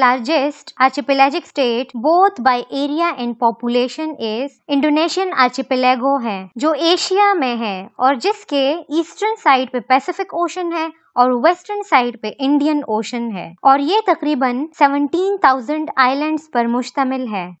largest archipelagic state both by area and population is Indonesian archipelago है जो Asia में है और जिसके ईस्टर्न साइड पे पैसिफिक ओशन है और वेस्टर्न साइड पे इंडियन ओशन है और ये तकरीबन 17,000 आइलैंड्स पर मुश्तमिल है